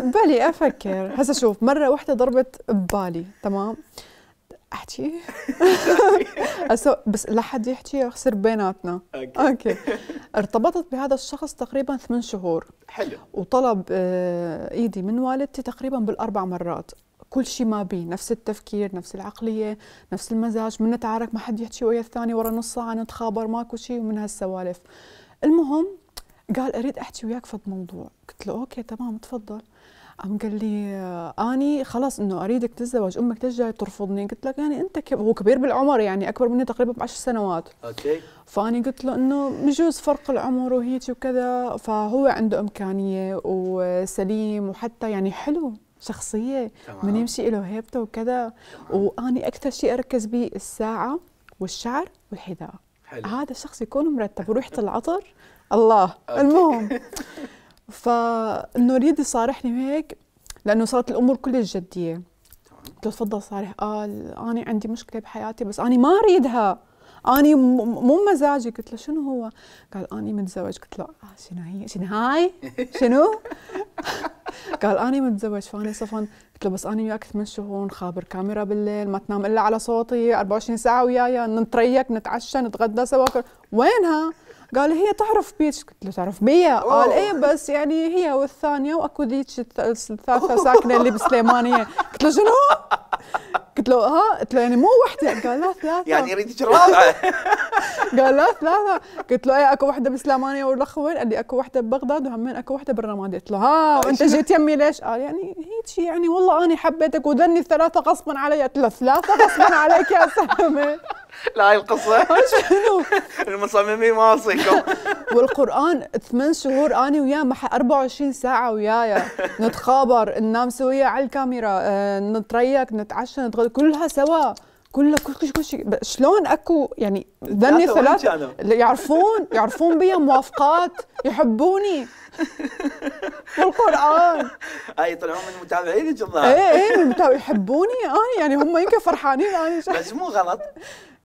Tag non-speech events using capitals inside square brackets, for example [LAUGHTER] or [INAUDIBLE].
بالي افكر هسه شوف مره واحده ضربت ببالي تمام احكي [LAUGHS] بس لا حد يحكي اخسر بيناتنا اوكي [LAUGHS] ارتبطت بهذا الشخص تقريبا ثمان شهور حلو وطلب آه، ايدي من والدتي تقريبا بالاربع مرات كل شيء ما بي نفس التفكير نفس العقلية نفس المزاج من نتعارك ما حد يحكي ويا الثاني ورا نص ساعة نتخابر ماكو شيء ومن هالسوالف المهم قال اريد احكي وياك في موضوع قلت له اوكي تمام تفضل قام قال لي اني خلاص انه اريدك تتزوج امك ليش جاي ترفضني قلت لك يعني انت هو كبير بالعمر يعني اكبر مني تقريبا ب 10 سنوات اوكي فاني قلت له انه بجوز فرق العمر وهيك وكذا فهو عنده امكانيه وسليم وحتى يعني حلو شخصيه تمام. من يمشي له هيبته وكذا واني اكثر شيء اركز به الساعه والشعر والحذاء حلو. هذا الشخص يكون مرتب وريحه العطر الله أوكي. المهم [LAUGHS] فانه ريدي صارحني هيك لانه صارت الامور كلش جديه قلت له تفضل صارح قال انا عندي مشكله بحياتي بس انا ما اريدها اني مو مزاجي قلت له شنو هو؟ قال اني متزوج قلت له آه شنو هي؟ شنو هاي؟ شنو؟ [LAUGHS] قال اني متزوج فاني صفن قلت له بس اني وياك ثمان شهور خابر كاميرا بالليل ما تنام الا على صوتي 24 ساعه وياي نتريق نتعشى نتغدى سوا وينها؟ قال هي تعرف بيتش قلت له تعرف بيا قال ايه بس يعني هي والثانيه واكو ذيك الثالثه [LAUGHS] ساكنه اللي بسليمانيه قلت له شنو قلت له ها آه؟ قلت له يعني مو وحده قال لا ثلاثه [LAUGHS] يعني ريت رابعه [LAUGHS] قال لا ثلاثه قلت له اي اكو وحده بسليمانيه والاخوين قال لي اكو وحده ببغداد وهمين اكو وحده بالرمادي قلت له ها آه، طيب. وانت جيت يمي ليش قال يعني هيك يعني والله انا حبيتك وذني الثلاثه غصبا علي قلت له ثلاثه غصبا عليك يا سلمى لا هاي القصه شنو [LAUGHS] المصممين ما اوصيكم والقران ثمان شهور انا وياه 24 ساعه ويايا نتخابر ننام سويا على الكاميرا آه، نتريق نتعشى نتغدى كلها سوا كل كل كل شيء شلون اكو يعني ذني ثلاث يعرفون يعرفون بي موافقات يحبوني والقران اي يطلعون من متابعينك الظاهر اي اي متابعين يحبوني انا يعني هم يمكن فرحانين انا بس مو غلط